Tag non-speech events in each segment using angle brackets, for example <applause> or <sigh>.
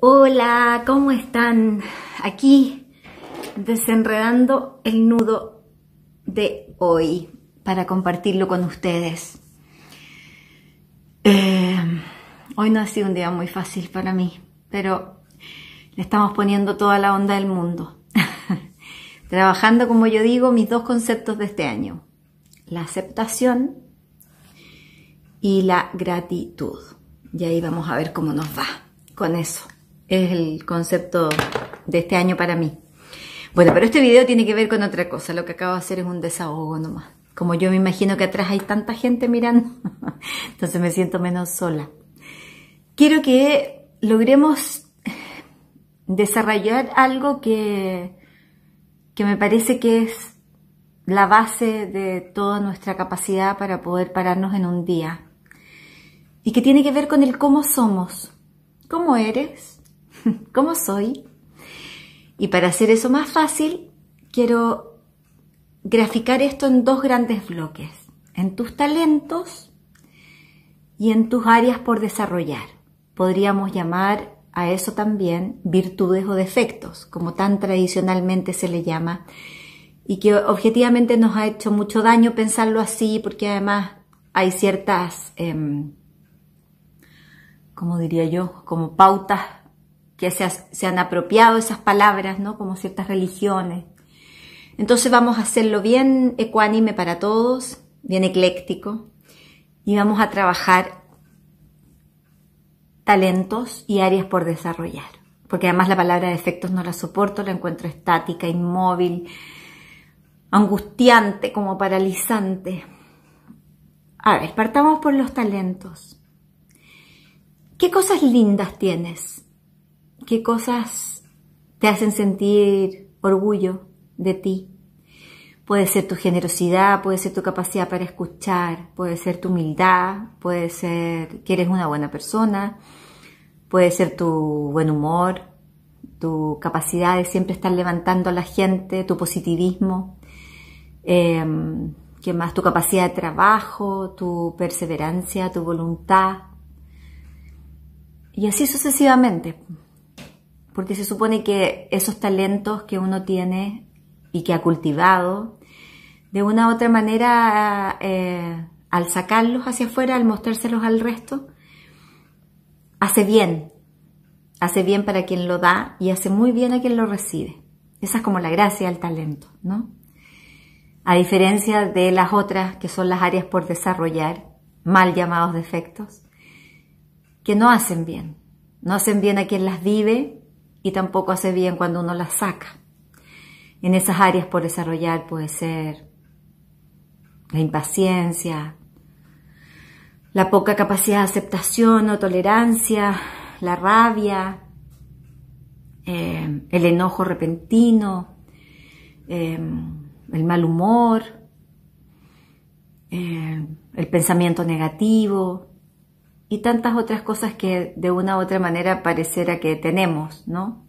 Hola, ¿cómo están? Aquí desenredando el nudo de hoy para compartirlo con ustedes. Eh, hoy no ha sido un día muy fácil para mí, pero le estamos poniendo toda la onda del mundo. <laughs> Trabajando, como yo digo, mis dos conceptos de este año, la aceptación y la gratitud. Y ahí vamos a ver cómo nos va con eso es el concepto de este año para mí. Bueno, pero este video tiene que ver con otra cosa. Lo que acabo de hacer es un desahogo nomás. Como yo me imagino que atrás hay tanta gente mirando, <laughs> entonces me siento menos sola. Quiero que logremos desarrollar algo que, que me parece que es la base de toda nuestra capacidad para poder pararnos en un día y que tiene que ver con el cómo somos. ¿Cómo eres? <laughs> cómo soy. Y para hacer eso más fácil, quiero graficar esto en dos grandes bloques, en tus talentos y en tus áreas por desarrollar. Podríamos llamar a eso también virtudes o defectos, como tan tradicionalmente se le llama, y que objetivamente nos ha hecho mucho daño pensarlo así, porque además hay ciertas, em, como diría yo, como pautas que se, han apropiado esas palabras, ¿no? Como ciertas religiones. Entonces vamos a hacerlo bien ecuánime para todos, bien ecléctico, y vamos a trabajar talentos y áreas por desarrollar. Porque además la palabra defectos no la soporto, la encuentro estática, inmóvil, angustiante, como paralizante. A ver, partamos por los talentos. ¿Qué cosas lindas tienes? qué cosas te hacen sentir orgullo de ti. Puede ser tu generosidad, puede ser tu capacidad para escuchar, puede ser tu humildad, puede ser que eres una buena persona, puede ser tu buen humor, tu capacidad de siempre estar levantando a la gente, tu positivismo, em, que más tu capacidad de trabajo, tu perseverancia, tu voluntad. Y así sucesivamente porque se supone que esos talentos que uno tiene y que ha cultivado, de una u otra manera, eh, al sacarlos hacia afuera, al mostrárselos al resto, hace bien. Hace bien para quien lo da y hace muy bien a quien lo recibe. Esa es como la gracia del talento, ¿no? A diferencia de las otras que son las áreas por desarrollar, mal llamados defectos, que no hacen bien. No hacen bien a quien las vive tampoco hace bien cuando uno la saca. En esas áreas por desarrollar puede ser la impaciencia, la poca capacidad de aceptación o tolerancia, la rabia, eh, el enojo repentino, eh, el mal humor, eh, el pensamiento negativo, y tantas otras cosas que de una u otra manera pareciera que tenemos, ¿no?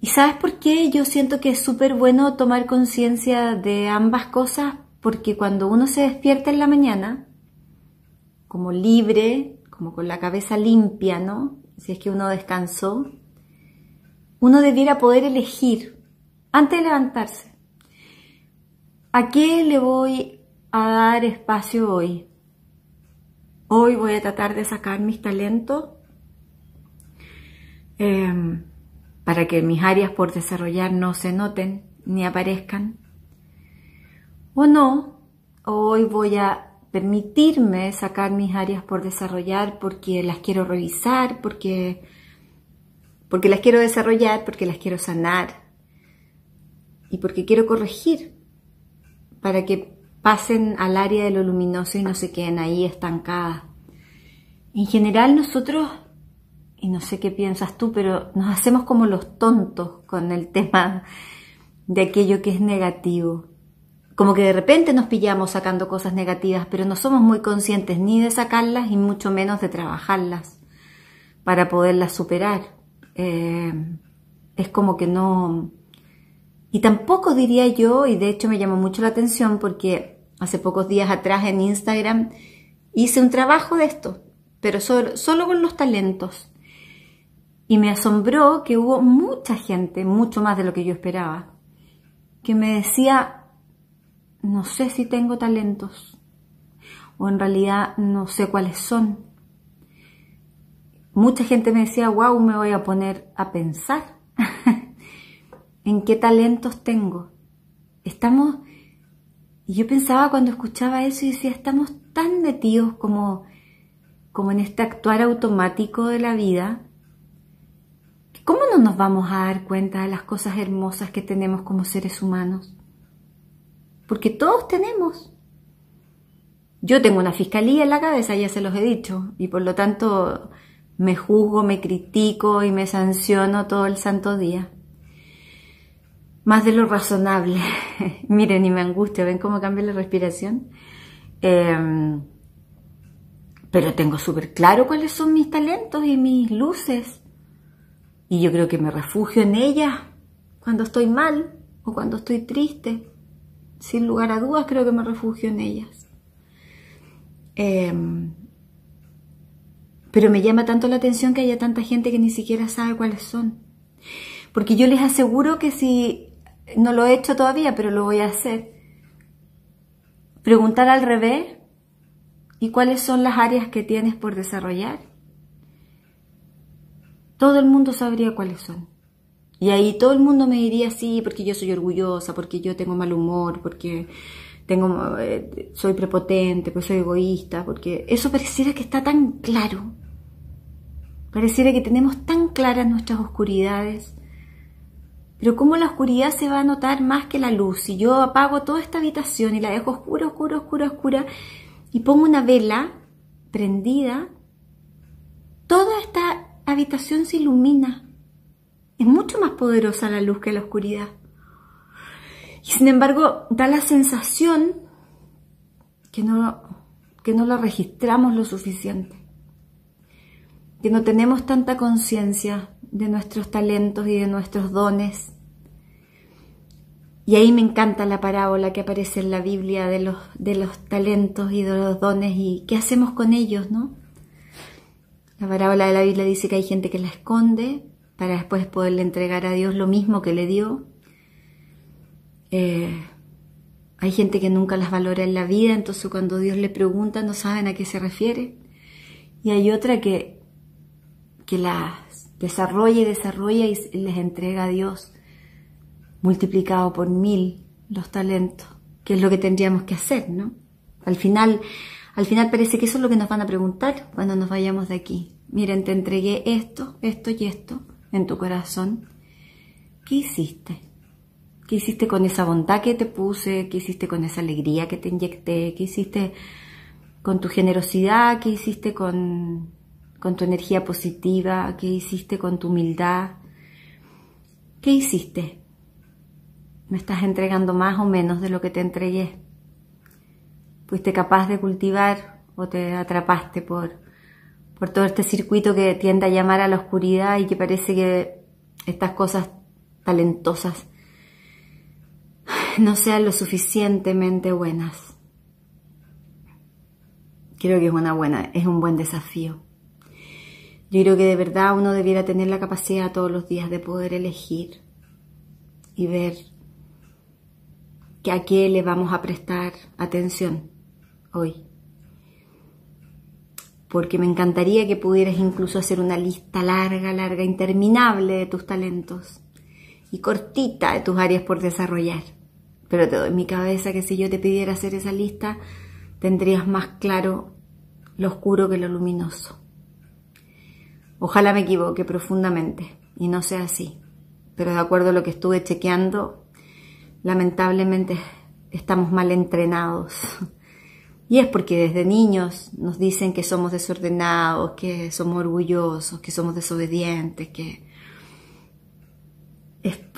¿Y sabes por qué? Yo siento que es súper bueno tomar conciencia de ambas cosas porque cuando uno se despierta en la mañana, como libre, como con la cabeza limpia, ¿no? Si es que uno descansó, uno debiera poder elegir antes de levantarse. ¿A qué le voy a dar espacio hoy? Hoy voy a tratar de sacar mis talentos em, para que mis áreas por desarrollar no se noten ni aparezcan. O no, hoy voy a permitirme sacar mis áreas por desarrollar porque las quiero revisar, porque, porque las quiero desarrollar, porque las quiero sanar y porque quiero corregir para que pasen al área de lo luminoso y no se queden ahí estancadas. En general nosotros, y no sé qué piensas tú, pero nos hacemos como los tontos con el <laughs> tema de aquello que es negativo. Como que de repente nos pillamos sacando cosas negativas, pero no somos muy conscientes ni de sacarlas y mucho menos de trabajarlas para poderlas superar. Eh, es como que no... Y tampoco diría yo, y de hecho me llamó mucho la atención porque hace pocos días atrás en Instagram, hice un trabajo de esto, pero solo, con los talentos. Y me asombró que hubo mucha gente, mucho más de lo que yo esperaba, que me decía, no sé si tengo talentos, o en realidad no sé cuáles son. Mucha gente me decía, wow, me voy a poner a pensar <laughs> en qué talentos tengo. Estamos y yo pensaba cuando escuchaba eso y decía, estamos tan metidos como, como en este actuar automático de la vida, ¿cómo no nos vamos a dar cuenta de las cosas hermosas que tenemos como seres humanos? Porque todos tenemos. Yo tengo una fiscalía en la cabeza, ya se los he dicho, y por lo tanto me juzgo, me critico y me sanciono todo el santo día más de lo razonable. <laughs> Miren, y me angustia, ¿ven cómo cambia la respiración? Em, pero tengo súper claro cuáles son mis talentos y mis luces. Y yo creo que me refugio en ellas cuando estoy mal o cuando estoy triste. Sin lugar a dudas creo que me refugio en ellas. Em, pero me llama tanto la atención que haya tanta gente que ni siquiera sabe cuáles son. Porque yo les aseguro que si no lo he hecho todavía, pero lo voy a hacer. Preguntar al revés y cuáles son las áreas que tienes por desarrollar. Todo el mundo sabría cuáles son. Y ahí todo el mundo me diría, sí, porque yo soy orgullosa, porque yo tengo mal humor, porque tengo, eh, soy prepotente, porque soy egoísta, porque eso pareciera que está tan claro. Pareciera que tenemos tan claras nuestras oscuridades pero cómo la oscuridad se va a notar más que la luz. Si yo apago toda esta habitación y la dejo oscura, oscura, oscura, oscura, y pongo una vela prendida, toda esta habitación se ilumina. Es mucho más poderosa la luz que la oscuridad. Y sin embargo, da la sensación que no, que no la registramos lo suficiente, que no tenemos tanta conciencia de nuestros talentos y de nuestros dones. Y ahí me encanta la parábola que aparece en la Biblia de los, de los talentos y de los dones y qué hacemos con ellos, ¿no? La parábola de la Biblia dice que hay gente que la esconde para después poderle entregar a Dios lo mismo que le dio. Eh, hay gente que nunca las valora en la vida, entonces cuando Dios le pregunta no saben a qué se refiere. Y hay otra que, que la desarrolla y desarrolla y les entrega a Dios multiplicado por mil los talentos, que es lo que tendríamos que hacer, ¿no? Al final, al final parece que eso es lo que nos van a preguntar cuando nos vayamos de aquí. Miren, te entregué esto, esto y esto en tu corazón. ¿Qué hiciste? ¿Qué hiciste con esa bondad que te puse? ¿Qué hiciste con esa alegría que te inyecté? ¿Qué hiciste con tu generosidad? ¿Qué hiciste con con tu energía positiva, qué hiciste con tu humildad, qué hiciste. ¿Me estás entregando más o menos de lo que te entregué? ¿Fuiste capaz de cultivar o te atrapaste por, por todo este circuito que tiende a llamar a la oscuridad y que parece que estas cosas talentosas no sean lo suficientemente buenas? Creo que es una buena, es un buen desafío. Yo creo que de verdad uno debiera tener la capacidad todos los días de poder elegir y ver que a qué le vamos a prestar atención hoy. Porque me encantaría que pudieras incluso hacer una lista larga, larga, interminable de tus talentos y cortita de tus áreas por desarrollar. Pero te doy mi cabeza que si yo te pidiera hacer esa lista, tendrías más claro lo oscuro que lo luminoso. Ojalá me equivoque profundamente y no sea así, pero de acuerdo a lo que estuve chequeando, lamentablemente estamos mal entrenados. Y es porque desde niños nos dicen que somos desordenados, que somos orgullosos, que somos desobedientes, que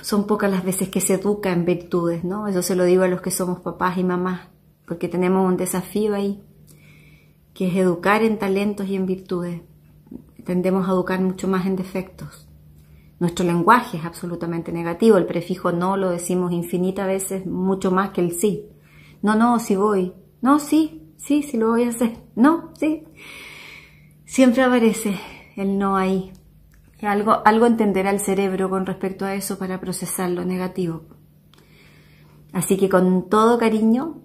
son pocas las veces que se educa en virtudes, ¿no? Eso se lo digo a los que somos papás y mamás, porque tenemos un desafío ahí, que es educar en talentos y en virtudes tendemos a educar mucho más en defectos. Nuestro lenguaje es absolutamente negativo, el prefijo no lo decimos infinita veces, mucho más que el sí. No, no, si voy. No, sí, sí, sí lo voy a hacer. No, sí. Siempre aparece el no ahí. Algo, algo entenderá el cerebro con respecto a eso para procesar lo negativo. Así que con todo cariño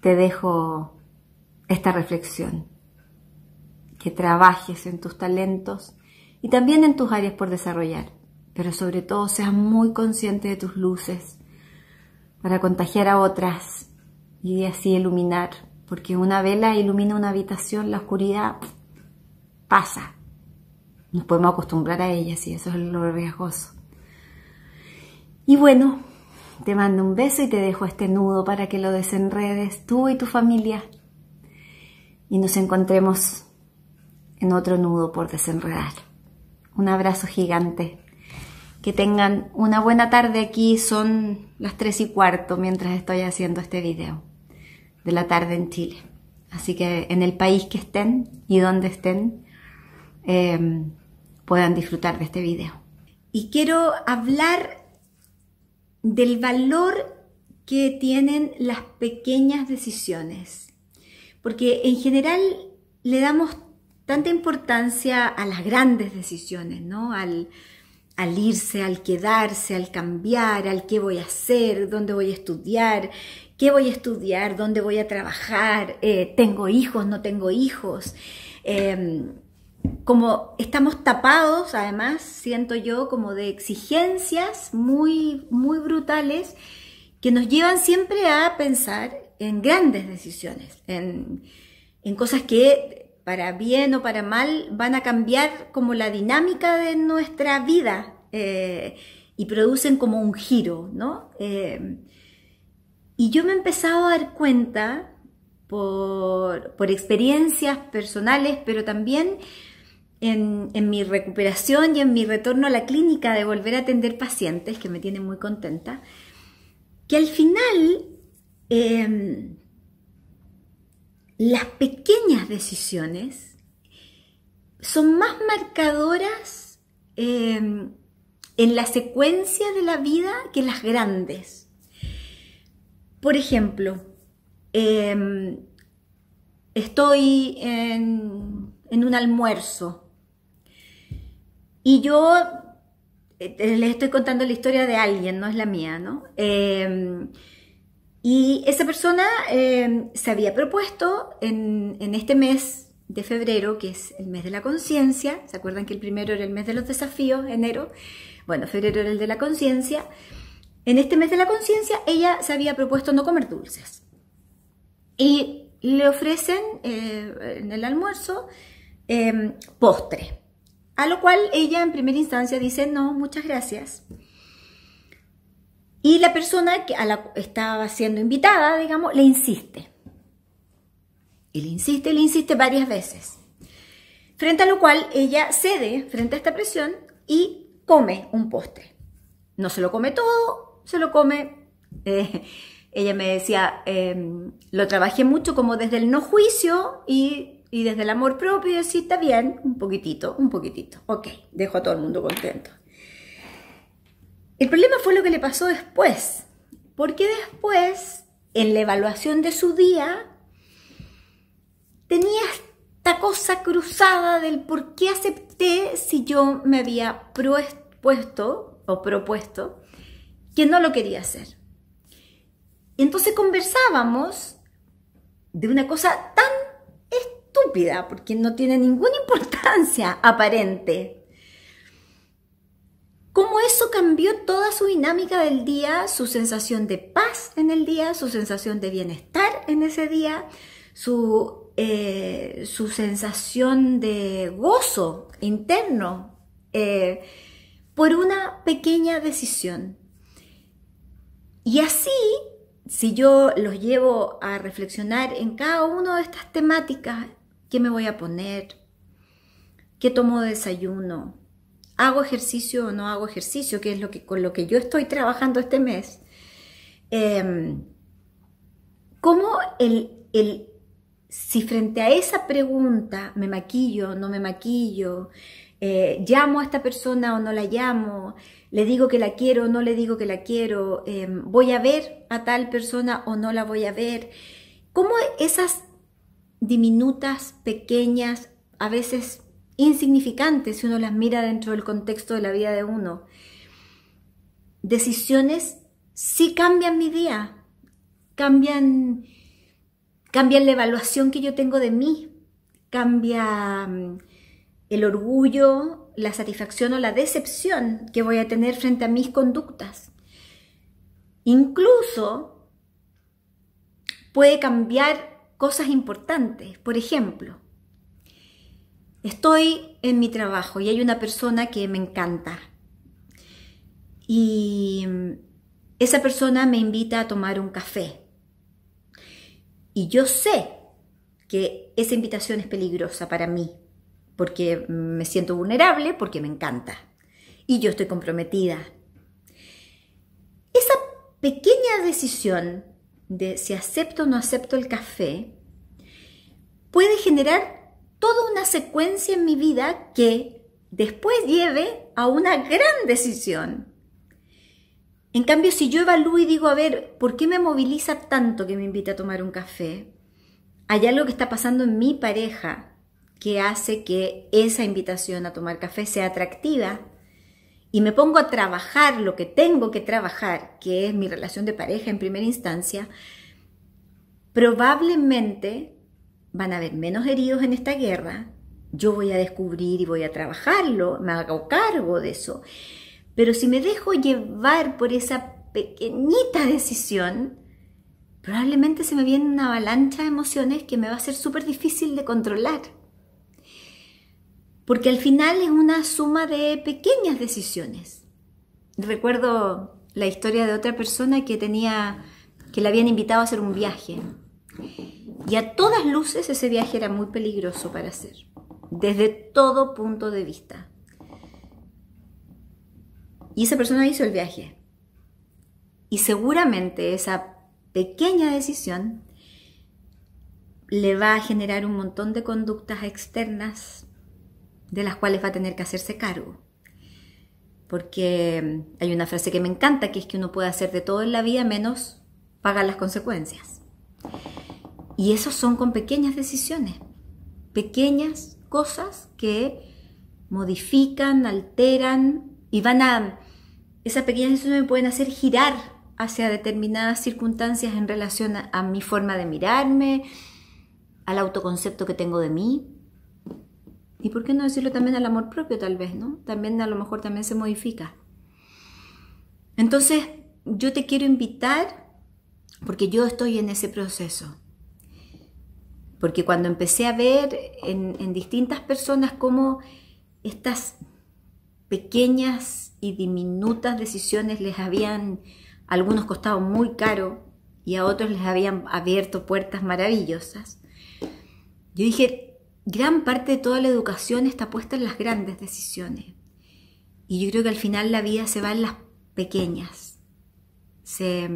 te dejo esta reflexión que trabajes en tus talentos y también en tus áreas por desarrollar, pero sobre todo seas muy consciente de tus luces para contagiar a otras y así iluminar, porque una vela ilumina una habitación, la oscuridad pasa. Nos podemos acostumbrar a ella, y eso es lo riesgoso. Y bueno, te mando un beso y te dejo este nudo para que lo desenredes tú y tu familia. Y nos encontremos otro nudo por desenredar. Un abrazo gigante. Que tengan una buena tarde aquí. Son las 3 y cuarto mientras estoy haciendo este video de la tarde en Chile. Así que en el país que estén y donde estén, eh, puedan disfrutar de este video. Y quiero hablar del valor que tienen las pequeñas decisiones. Porque en general le damos tanta importancia a las grandes decisiones, ¿no? Al, irse, al quedarse, al cambiar, al qué voy a hacer, dónde voy a estudiar, qué voy a estudiar, dónde voy a trabajar, eh, tengo hijos, no tengo hijos. Em, como estamos tapados, además, siento yo, como de exigencias muy, muy brutales que nos llevan siempre a pensar en grandes decisiones, en, en cosas que para bien o para mal, van a cambiar como la dinámica de nuestra vida eh, y producen como un giro, ¿no? Eh, y yo me he empezado a dar cuenta por, experiencias personales, pero también en, mi recuperación y en mi retorno a la clínica de volver a atender pacientes, que me tiene muy contenta, que al final... Eh, las pequeñas decisiones son más marcadoras em, en la secuencia de la vida que las grandes. Por ejemplo, em, estoy en, un almuerzo y yo eh, les estoy contando la historia de alguien, no es la mía, ¿no? Em, y esa persona em, se había propuesto en, este mes de febrero, que es el mes de la conciencia, ¿se acuerdan que el primero era el mes de los desafíos, enero? Bueno, febrero era el de la conciencia. En este mes de la conciencia ella se había propuesto no comer dulces. Y le ofrecen eh, en el almuerzo em, postre, a lo cual ella en primera instancia dice, no, muchas gracias. Y la persona que estaba siendo invitada, digamos, le insiste. Y le insiste, le insiste varias veces. Frente a lo cual ella cede frente a esta presión y come un postre. No se lo come todo, se lo come... <laughs> Eh, ella me decía, em, lo trabajé mucho como desde el no juicio y, desde el amor propio, y decía, está bien, un poquitito, un poquitito. Ok, dejo a todo el mundo contento. El problema fue lo que le pasó después, porque después, en la evaluación de su día, tenía esta cosa cruzada del por qué acepté si yo me había propuesto o propuesto que no lo quería hacer. Entonces conversábamos de una cosa tan estúpida, porque no tiene ninguna <laughs> importancia aparente, cómo eso cambió toda su dinámica del día, su sensación de paz en el día, su sensación de bienestar en ese día, su, eh, sensación de gozo interno eh, por una pequeña decisión. Y así, si yo los llevo a reflexionar en cada una de estas temáticas, ¿qué me voy a poner? ¿Qué tomo de desayuno? hago ejercicio o no hago ejercicio, que es lo que, con lo que yo estoy trabajando este mes, em, ¿cómo el, el, si frente a esa pregunta me maquillo, o no me maquillo, eh, llamo a esta persona o no la llamo, le digo que la quiero o no le digo que la quiero, em, voy a ver a tal persona o no la voy a ver, ¿cómo esas diminutas, pequeñas, a veces insignificantes si uno las mira dentro del contexto de la vida de uno. Decisiones sí cambian mi día, cambian, cambian la evaluación que yo tengo de mí, cambia mm, el orgullo, la satisfacción o la decepción que voy a tener frente a mis conductas. Incluso puede cambiar cosas importantes. Por ejemplo, estoy en mi trabajo y hay una persona que me encanta. Y esa persona me invita a tomar un café. Y yo sé que esa invitación es peligrosa para mí, porque me siento vulnerable, porque me encanta. Y yo estoy comprometida. Esa pequeña decisión de si acepto o no acepto el café puede generar toda una secuencia en mi vida que después lleve a una gran decisión. En cambio, si yo evalúo y digo, a ver, ¿por qué me moviliza tanto que me invita a tomar un café? Hay algo que está pasando en mi pareja que hace que esa invitación a tomar café sea atractiva y me pongo a trabajar lo que tengo que trabajar, que es mi relación de pareja en primera instancia, probablemente van a haber menos heridos en esta guerra, yo voy a descubrir y voy a trabajarlo, me hago cargo de eso. Pero si me dejo llevar por esa pequeñita decisión, probablemente se me viene una avalancha de emociones que me va a ser súper difícil de controlar. Porque al final es una suma de pequeñas decisiones. Recuerdo la historia de otra persona que tenía que la habían invitado a hacer un viaje y a todas luces ese viaje era muy peligroso para hacer, desde todo punto de vista. Y esa persona hizo el viaje. Y seguramente esa pequeña decisión le va a generar un montón de conductas externas de las cuales va a tener que hacerse cargo. Porque hay una frase que me encanta, que es que uno puede hacer de todo en la vida menos pagar las consecuencias. Y eso son con pequeñas decisiones, pequeñas cosas que modifican, alteran y van a, esas pequeñas decisiones me pueden hacer girar hacia determinadas circunstancias en relación a, mi forma de mirarme, al autoconcepto que tengo de mí. Y por qué no decirlo también al amor propio tal vez, ¿no? También a lo mejor también se modifica. Entonces, yo te quiero invitar porque yo estoy en ese proceso. Porque cuando empecé a ver en, distintas personas cómo estas pequeñas y diminutas decisiones les habían algunos costado muy caro y a otros les habían abierto puertas maravillosas. Yo dije, gran parte de toda la educación está puesta en las grandes decisiones. Y yo creo que al final la vida se va en las pequeñas. Se,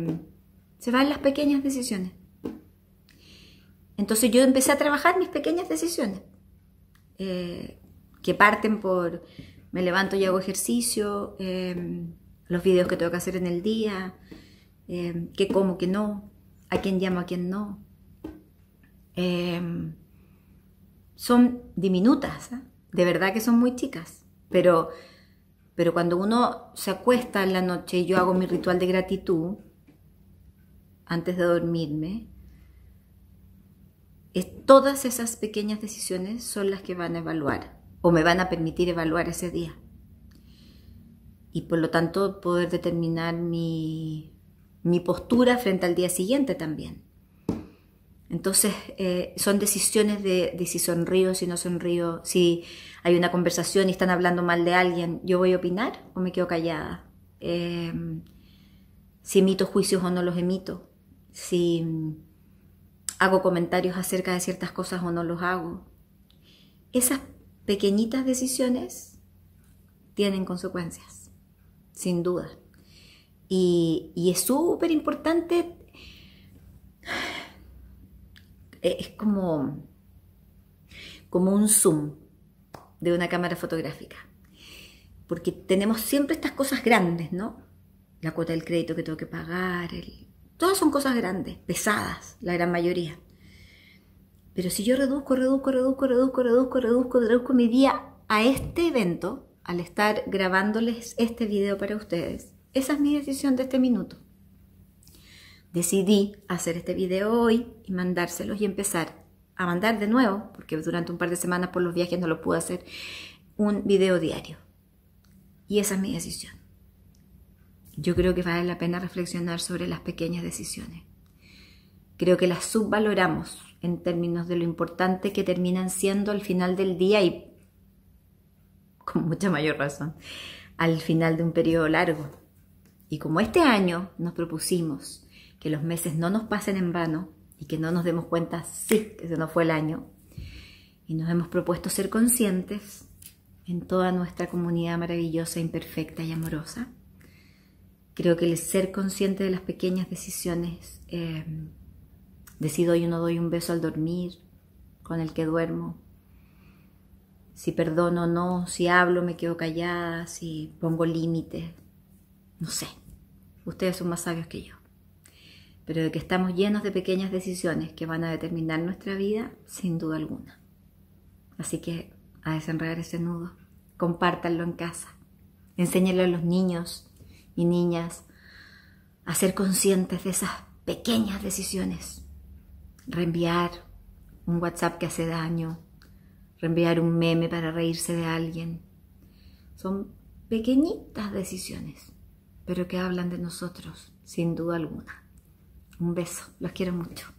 se va en las pequeñas decisiones. Entonces yo empecé a trabajar mis pequeñas decisiones, eh, que parten por me levanto y hago ejercicio, em, los videos que tengo que hacer en el día, em, qué como, qué no, a quién llamo, a quién no. Em, son diminutas, ¿eh? de verdad que son muy chicas, pero, pero cuando uno se acuesta en la noche y yo hago mi ritual de gratitud antes de dormirme, todas esas pequeñas decisiones son las que van a evaluar o me van a permitir evaluar ese día. Y por lo tanto poder determinar mi, postura frente al día siguiente también. Entonces, eh, son decisiones de, si sonrío, si no sonrío, si hay una conversación y están hablando mal de alguien, ¿yo voy a opinar o me quedo callada? Em, si emito juicios o no los emito, si hago comentarios acerca de ciertas cosas o no los hago. Esas pequeñitas decisiones tienen consecuencias, sin duda. Y, es súper importante, eh, es como, como un zoom de una cámara fotográfica, porque tenemos siempre estas cosas grandes, ¿no? La cuota del crédito que tengo que pagar, el, Todas son cosas grandes, pesadas, la gran mayoría. Pero si yo reduzco, reduzco, reduzco, reduzco, reduzco, reduzco, reduzco mi día a este evento, al estar grabándoles este video para ustedes, esa es mi decisión de este minuto. Decidí hacer este video hoy y mandárselos y empezar a mandar de nuevo, porque durante un par de semanas por los viajes no lo pude hacer, un video diario. Y esa es mi decisión yo creo que vale la pena reflexionar sobre las pequeñas decisiones. Creo que las subvaloramos en términos de lo importante que terminan siendo al final del día y con mucha mayor razón, al final de un periodo largo. Y como este año nos propusimos que los meses no nos pasen en vano y que no nos demos cuenta, sí, que se nos fue el año, y nos hemos propuesto ser conscientes en toda nuestra comunidad maravillosa, imperfecta y amorosa, Creo que el ser consciente de las pequeñas decisiones, eh, decido yo no doy un beso al dormir, con el que duermo, si perdono o no, si hablo, me quedo callada, si pongo límites, no sé. Ustedes son más sabios que yo. Pero de que estamos llenos de pequeñas decisiones que van a determinar nuestra vida, sin duda alguna. Así que a desenredar ese nudo, compártanlo en casa, enséñenlo a los niños, y niñas a ser conscientes de esas pequeñas decisiones. Reenviar un WhatsApp que hace daño, reenviar un meme para reírse de alguien. Son pequeñitas decisiones, pero que hablan de nosotros, sin duda alguna. Un beso, los quiero mucho.